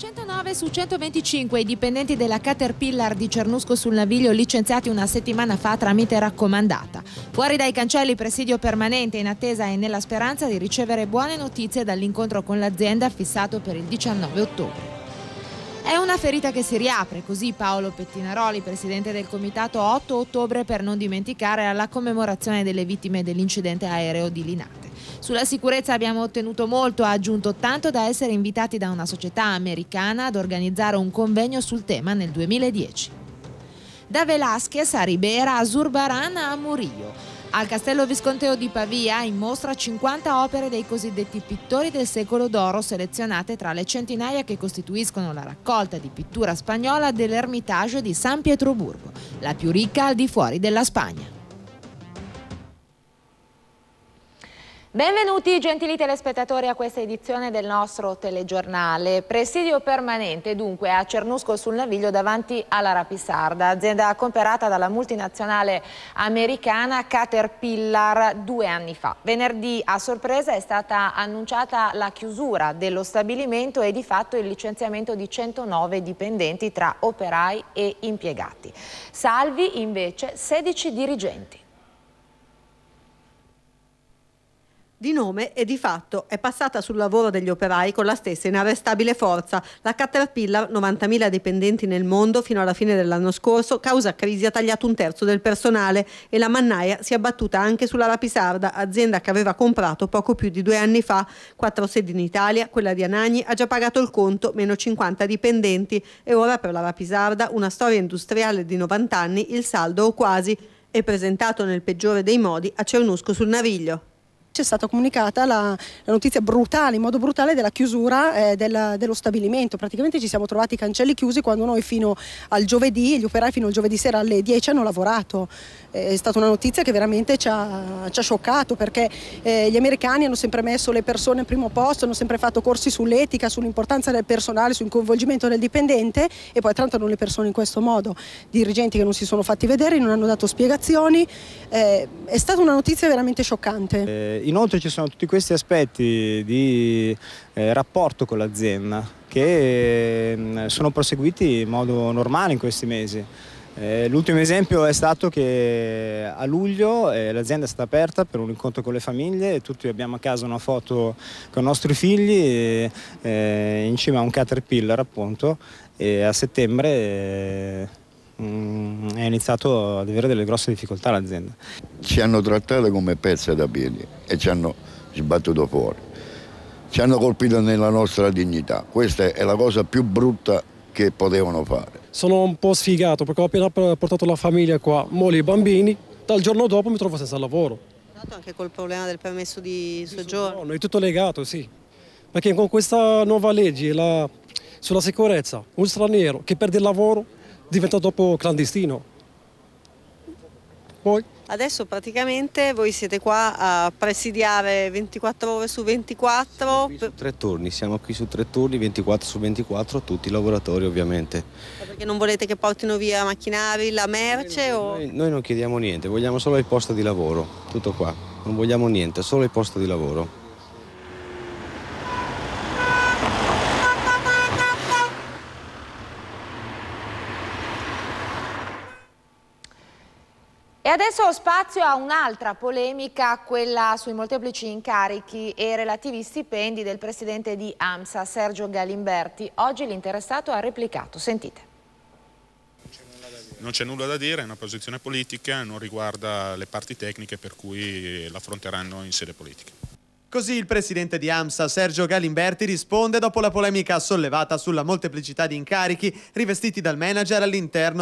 109 su 125 i dipendenti della Caterpillar di Cernusco sul Naviglio licenziati una settimana fa tramite raccomandata. Fuori dai cancelli presidio permanente in attesa e nella speranza di ricevere buone notizie dall'incontro con l'azienda fissato per il 19 ottobre. È una ferita che si riapre, così Paolo Pettinaroli, presidente del comitato 8 ottobre per non dimenticare alla commemorazione delle vittime dell'incidente aereo di Linate. Sulla sicurezza abbiamo ottenuto molto, ha aggiunto tanto da essere invitati da una società americana ad organizzare un convegno sul tema nel 2010. Da Velázquez a Ribera, a Zurbaran a Murillo. Al Castello Visconteo di Pavia in mostra 50 opere dei cosiddetti pittori del secolo d'oro selezionate tra le centinaia che costituiscono la raccolta di pittura spagnola dell'Ermitage di San Pietroburgo, la più ricca al di fuori della Spagna. Benvenuti gentili telespettatori a questa edizione del nostro telegiornale. Presidio permanente dunque a Cernusco sul Naviglio davanti alla Rapisarda, azienda comperata dalla multinazionale americana Caterpillar due anni fa. Venerdì a sorpresa è stata annunciata la chiusura dello stabilimento e di fatto il licenziamento di 109 dipendenti tra operai e impiegati. Salvi invece 16 dirigenti. di nome e di fatto è passata sul lavoro degli operai con la stessa inarrestabile forza. La Caterpillar, 90.000 dipendenti nel mondo fino alla fine dell'anno scorso, causa crisi ha tagliato un terzo del personale e la mannaia si è abbattuta anche sulla Rapisarda, azienda che aveva comprato poco più di due anni fa. Quattro sedi in Italia, quella di Anagni, ha già pagato il conto, meno 50 dipendenti e ora per la Rapisarda, una storia industriale di 90 anni, il saldo o quasi è presentato nel peggiore dei modi a Cernusco sul Naviglio. C'è stata comunicata la, la, notizia brutale, in modo brutale, della chiusura eh, della, dello stabilimento. Praticamente ci siamo trovati i cancelli chiusi quando noi fino al giovedì, gli operai fino al giovedì sera alle 10 hanno lavorato. Eh, è stata una notizia che veramente ci ha, ci ha scioccato perché eh, gli americani hanno sempre messo le persone in primo posto, hanno sempre fatto corsi sull'etica, sull'importanza del personale, sul coinvolgimento del dipendente e poi trattano le persone in questo modo. Dirigenti che non si sono fatti vedere, non hanno dato spiegazioni. Eh, è stata una notizia veramente scioccante. Eh, inoltre ci sono tutti questi aspetti di eh, rapporto con l'azienda che mm, sono proseguiti in modo normale in questi mesi. Eh, l'ultimo esempio è stato che eh, a luglio eh, l'azienda è stata aperta per un incontro con le famiglie, e tutti abbiamo a casa una foto con i nostri figli in cima a un caterpillar appunto e a settembre mm, è iniziato ad avere delle grosse difficoltà l'azienda ci hanno trattato come pezze da piedi e ci hanno sbattuto fuori. Ci hanno colpito nella nostra dignità. Questa è la cosa più brutta che potevano fare. Sono un po' sfigato perché ho appena portato la famiglia qua, moli e bambini, dal giorno dopo mi trovo senza lavoro. Anche col problema del permesso di soggiorno. No, è tutto legato, sì. Perché con questa nuova legge la, sulla sicurezza, un straniero che perde il lavoro diventa dopo clandestino. Poi Adesso praticamente voi siete qua a presidiare 24 ore su 24. Su tre turni, siamo qui su tre turni, 24 su 24, tutti i lavoratori ovviamente. Perché non volete che portino via macchinari, la merce? Noi, noi, noi non chiediamo niente, vogliamo solo il posto di lavoro, tutto qua. Non vogliamo niente, solo il posto di lavoro. E adesso spazio a un'altra polemica, quella sui molteplici incarichi e relativi stipendi del presidente di AMSA, Sergio Galimberti. Oggi l'interessato ha replicato. Sentite. Non c'è nulla da dire, è una posizione politica, non riguarda le parti tecniche per cui l'affronteranno in sede politica. Così il presidente di AMSA, Sergio Galimberti, risponde dopo la polemica sollevata sulla molteplicità di incarichi rivestiti dal manager all'interno